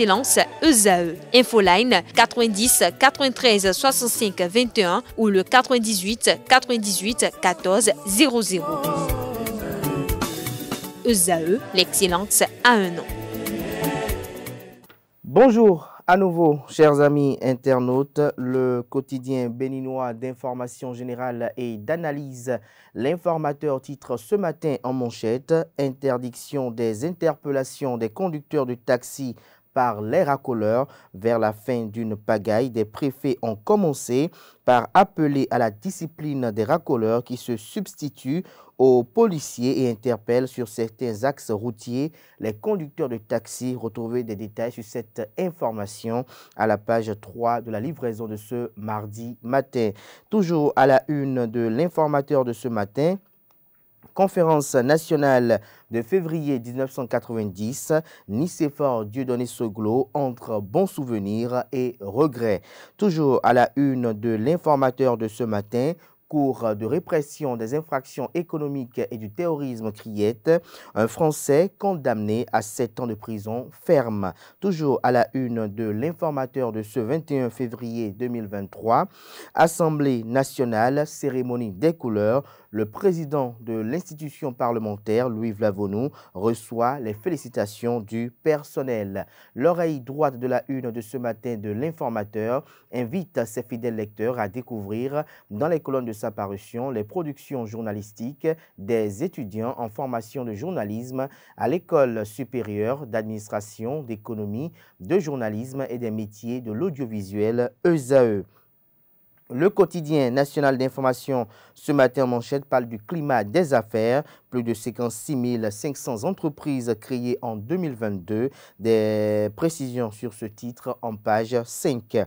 Excellence ESAE. Infoline 90 93 65 21 ou le 98 98 14 00. ESAE, l'excellence a un nom. Bonjour à nouveau, chers amis internautes. Le quotidien béninois d'information générale et d'analyse, l'informateur titre ce matin en manchette Interdiction des interpellations des conducteurs de taxi par les racoleurs. Vers la fin d'une pagaille, des préfets ont commencé par appeler à la discipline des racoleurs qui se substituent aux policiers et interpellent sur certains axes routiers les conducteurs de taxi. Retrouvez des détails sur cette information à la page 3 de la livraison de ce mardi matin. Toujours à la une de l'informateur de ce matin, conférence nationale de février 1990, Dieu Dieudonné Soglo entre bons souvenirs et regrets. Toujours à la une de l'informateur de ce matin, cours de répression des infractions économiques et du terrorisme criette, un Français condamné à 7 ans de prison ferme. Toujours à la une de l'informateur de ce 21 février 2023, Assemblée nationale, cérémonie des couleurs, le président de l'institution parlementaire, Louis Vlavonou, reçoit les félicitations du personnel. L'oreille droite de la une de ce matin de l'informateur invite ses fidèles lecteurs à découvrir dans les colonnes de sa parution les productions journalistiques des étudiants en formation de journalisme à l'école supérieure d'administration, d'économie, de journalisme et des métiers de l'audiovisuel ESAE. Le quotidien national d'information ce matin en manchette parle du climat des affaires. Plus de 56 500 entreprises créées en 2022. Des précisions sur ce titre en page 5.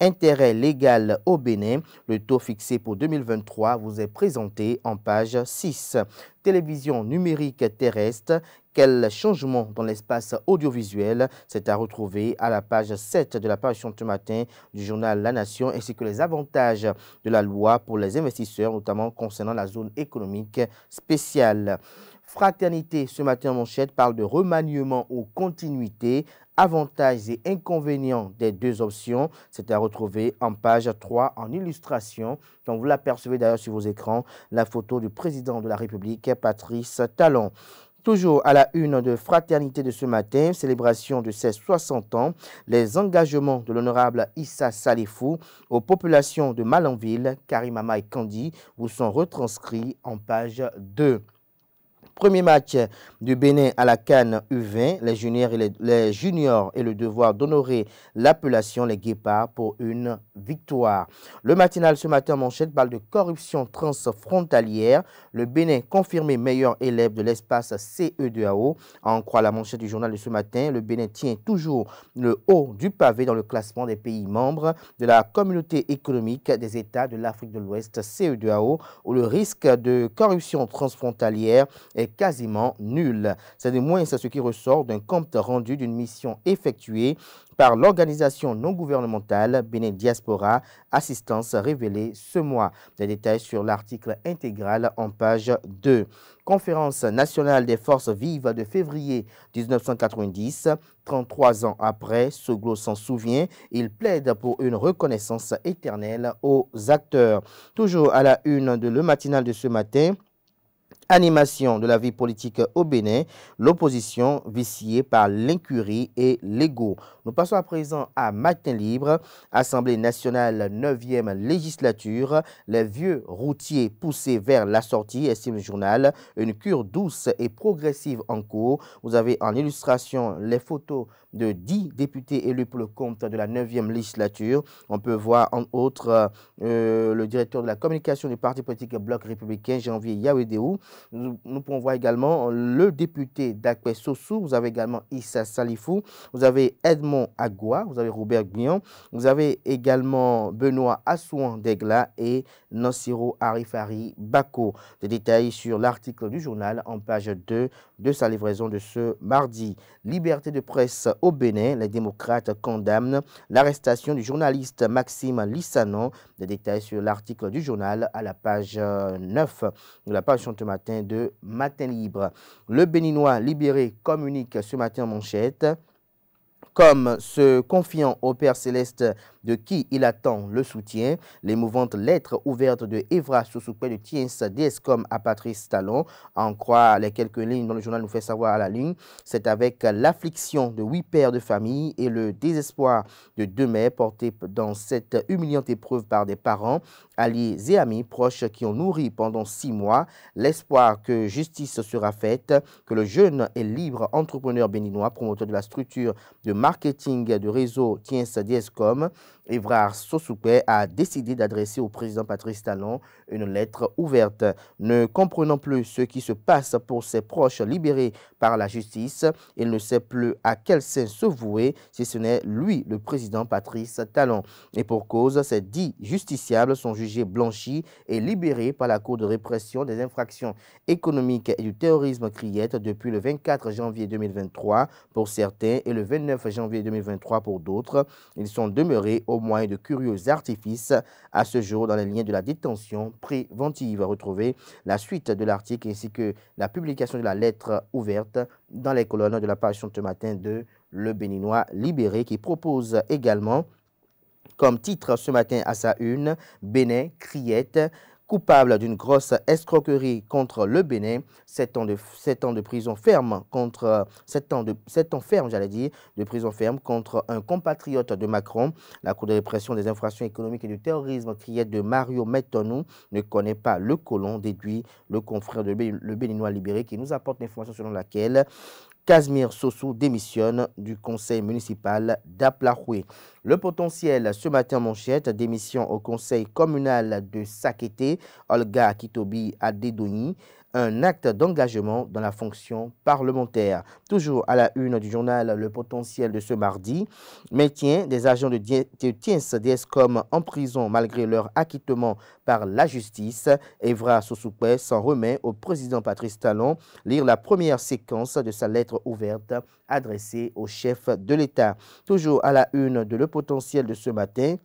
Intérêt légal au Bénin. Le taux fixé pour 2023 vous est présenté en page 6 télévision numérique terrestre. Quel changement dans l'espace audiovisuel C'est à retrouver à la page 7 de la page ce matin du journal La Nation ainsi que les avantages de la loi pour les investisseurs, notamment concernant la zone économique spéciale. Fraternité, ce matin en manchette, parle de remaniement aux continuités avantages et inconvénients des deux options. C'est à retrouver en page 3 en illustration. dont vous l'apercevez d'ailleurs sur vos écrans, la photo du président de la République, Patrice Talon. Toujours à la une de Fraternité de ce matin, célébration de ses 60 ans, les engagements de l'honorable Issa Salifou aux populations de Malanville, Karimama et Candy vous sont retranscrits en page 2. Premier match du Bénin à la Cannes U20, les juniors et, les, juniors et le devoir d'honorer l'appellation les Guépards pour une victoire. Le matinal ce matin, Manchette parle de corruption transfrontalière. Le Bénin confirmé meilleur élève de l'espace CE2AO. En croit la manchette du journal de ce matin, le Bénin tient toujours le haut du pavé dans le classement des pays membres de la communauté économique des États de l'Afrique de l'Ouest CE2AO où le risque de corruption transfrontalière est est quasiment nul C'est du moins ce qui ressort d'un compte rendu d'une mission effectuée par l'organisation non gouvernementale Bénin Diaspora Assistance révélée ce mois. Des détails sur l'article intégral en page 2. Conférence nationale des forces vives de février 1990, 33 ans après, Soglo s'en souvient, il plaide pour une reconnaissance éternelle aux acteurs. Toujours à la une de le matinal de ce matin, animation de la vie politique au Bénin, l'opposition viciée par l'incurie et l'ego. Nous passons à présent à Matin Libre, Assemblée nationale 9e législature. Les vieux routiers poussés vers la sortie, estime le journal. Une cure douce et progressive en cours. Vous avez en illustration les photos de 10 députés élus pour le compte de la 9e législature. On peut voir en autres euh, le directeur de la communication du parti politique Bloc républicain, Janvier Yaouedeou. Nous, pouvons voir également euh, le député d'Akpe vous avez également Issa Salifou, vous avez Edmond Agua, vous avez Robert Guillon, vous avez également Benoît Assouan Degla et Nansiro Arifari Bako. Des détails sur l'article du journal en page 2 de sa livraison de ce mardi. Liberté de presse au Bénin, les démocrates condamnent l'arrestation du journaliste Maxime Lissanon. Des détails sur l'article du journal à la page 9 euh, de la page Chante Matin de Matin Libre. Le Béninois libéré communique ce matin en manchette. Comme se confiant au Père Céleste de qui il attend le soutien. L'émouvante lettre ouverte de Evra Sousoukwe de Tiens Com à Patrice Talon, en croit les quelques lignes dont le journal nous fait savoir à la ligne, c'est avec l'affliction de huit pères de famille et le désespoir de deux mères portées dans cette humiliante épreuve par des parents, alliés et amis proches qui ont nourri pendant six mois l'espoir que justice sera faite, que le jeune et libre entrepreneur béninois, promoteur de la structure de marketing de réseau Tiens DSCOM, Évrard Sossoukwe a décidé d'adresser au président Patrice Talon une lettre ouverte. Ne comprenant plus ce qui se passe pour ses proches libérés par la justice, il ne sait plus à quel saint se vouer si ce n'est lui, le président Patrice Talon. Et pour cause, ces dix justiciables sont jugés blanchis et libérés par la Cour de répression des infractions économiques et du terrorisme criette depuis le 24 janvier 2023 pour certains et le 29 janvier 2023 pour d'autres. Ils sont demeurés au moyen de curieux artifices. À ce jour, dans les liens de la détention préventive, retrouvez la suite de l'article ainsi que la publication de la lettre ouverte dans les colonnes de la page ce matin de Le Béninois libéré qui propose également comme titre ce matin à sa une, Bénin, Criette, coupable d'une grosse escroquerie contre le Bénin. 7 ans de, ans de prison ferme contre ans, de, ans ferme, j'allais dire, de prison ferme contre un compatriote de Macron. La Cour de répression des infractions économiques et du terrorisme criait de Mario Mettonou. ne connaît pas le colon, déduit le confrère de le Béninois libéré qui nous apporte l'information selon laquelle Casimir Sosou démissionne du conseil municipal d'Aplahoué. Le potentiel ce matin manchette démission au conseil communal de Sakété, Olga Kitobi Adedoni un acte d'engagement dans la fonction parlementaire. Toujours à la une du journal Le Potentiel de ce mardi, maintien des agents de TINS DSCOM en prison malgré leur acquittement par la justice. Evra Sosoupe s'en remet au président Patrice Talon lire la première séquence de sa lettre ouverte adressée au chef de l'État. Toujours à la une de Le Potentiel de ce matin,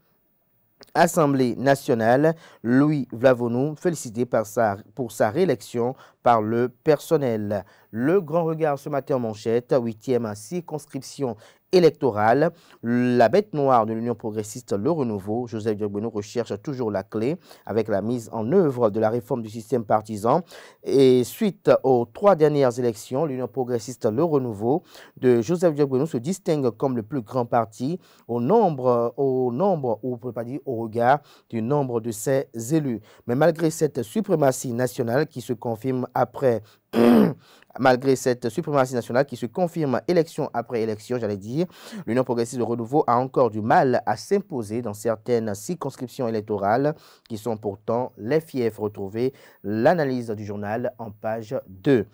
Assemblée nationale, Louis Vlavonou, félicité pour sa réélection par le personnel. Le grand regard ce matin en manchette, huitième circonscription électorale. La bête noire de l'Union progressiste, le renouveau, Joseph Diagbeno recherche toujours la clé avec la mise en œuvre de la réforme du système partisan. Et suite aux trois dernières élections, l'Union progressiste, le renouveau de Joseph Diagbeno se distingue comme le plus grand parti au nombre, au nombre, ou peut pas dire au regard du nombre de ses élus. Mais malgré cette suprématie nationale qui se confirme après Malgré cette suprématie nationale qui se confirme élection après élection, j'allais dire, l'Union progressiste de renouveau a encore du mal à s'imposer dans certaines circonscriptions électorales qui sont pourtant les fiefs. retrouvés. l'analyse du journal en page 2.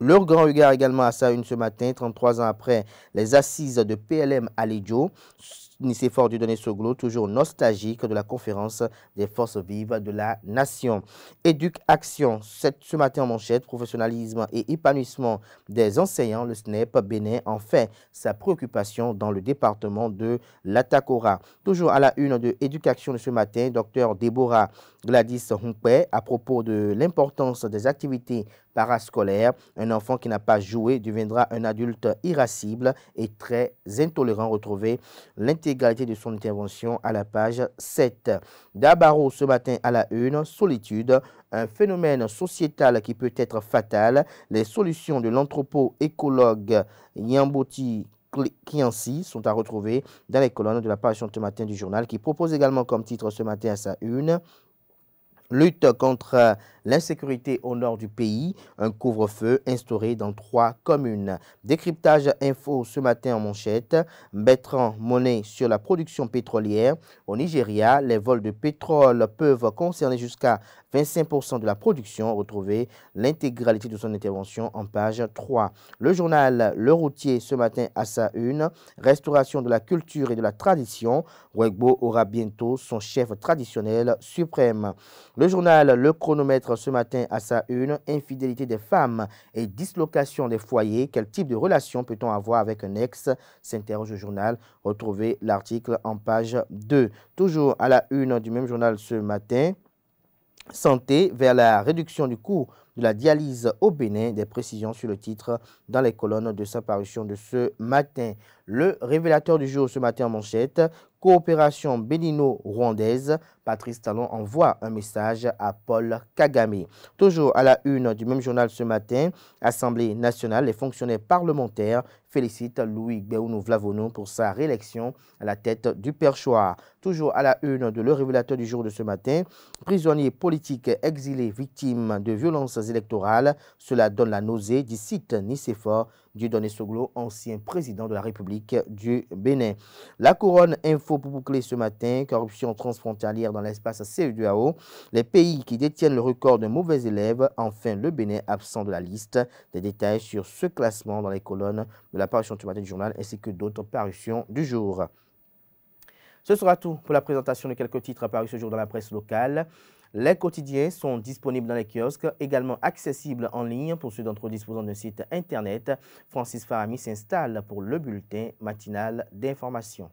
Leur grand regard également à sa une ce matin, 33 ans après les assises de PLM à Lidjo donner Donné Soglo, toujours nostalgique de la conférence des forces vives de la nation. Éduque Action, ce matin en manchette, professionnalisme et épanouissement des enseignants, le SNEP bénit en fait sa préoccupation dans le département de l'Atacora. Toujours à la une de Éducation de ce matin, docteur Déborah Gladys Humpé à propos de l'importance des activités parascolaires. Un enfant qui n'a pas joué deviendra un adulte irascible et très intolérant. Retrouvez l'intégralité de son intervention à la page 7. Dabaro ce matin à la une, solitude, un phénomène sociétal qui peut être fatal. Les solutions de l'anthropo-écologue Yamboti qui sont à retrouver dans les colonnes de la page ce matin du journal qui propose également comme titre ce matin à sa une Lutte contre euh, l'insécurité au nord du pays, un couvre-feu instauré dans trois communes. Décryptage info ce matin en manchette. mettant monnaie sur la production pétrolière. Au Nigeria, les vols de pétrole peuvent concerner jusqu'à 25% de la production. Retrouvez l'intégralité de son intervention en page 3. Le journal Le Routier ce matin à sa une. Restauration de la culture et de la tradition. Wegbo aura bientôt son chef traditionnel suprême. Le journal Le Chronomètre ce matin à sa une. Infidélité des femmes et dislocation des foyers. Quel type de relation peut-on avoir avec un ex s'interroge le journal. Retrouvez l'article en page 2. Toujours à la une du même journal ce matin santé vers la réduction du coût de la dialyse au Bénin. Des précisions sur le titre dans les colonnes de sa parution de ce matin. Le révélateur du jour ce matin en manchette, coopération bénino-rwandaise, Patrice Talon envoie un message à Paul Kagame. Toujours à la une du même journal ce matin, Assemblée nationale, les fonctionnaires parlementaires félicitent Louis Beounou Vlavono pour sa réélection à la tête du perchoir. Toujours à la une de Le Révélateur du jour de ce matin, prisonniers politiques exilés victimes de violences électorales, cela donne la nausée, dit site Nicéphore Dieudonné Soglo, ancien président de la République du Bénin. La couronne info pour boucler ce matin, corruption transfrontalière dans l'espace C2AO. E les pays qui détiennent le record de mauvais élèves, enfin le Bénin absent de la liste. Des détails sur ce classement dans les colonnes de la parution du matin du journal ainsi que d'autres parutions du jour. Ce sera tout pour la présentation de quelques titres apparus ce jour dans la presse locale. Les quotidiens sont disponibles dans les kiosques, également accessibles en ligne pour ceux d'entre eux disposant d'un site Internet. Francis Farami s'installe pour le bulletin matinal d'information.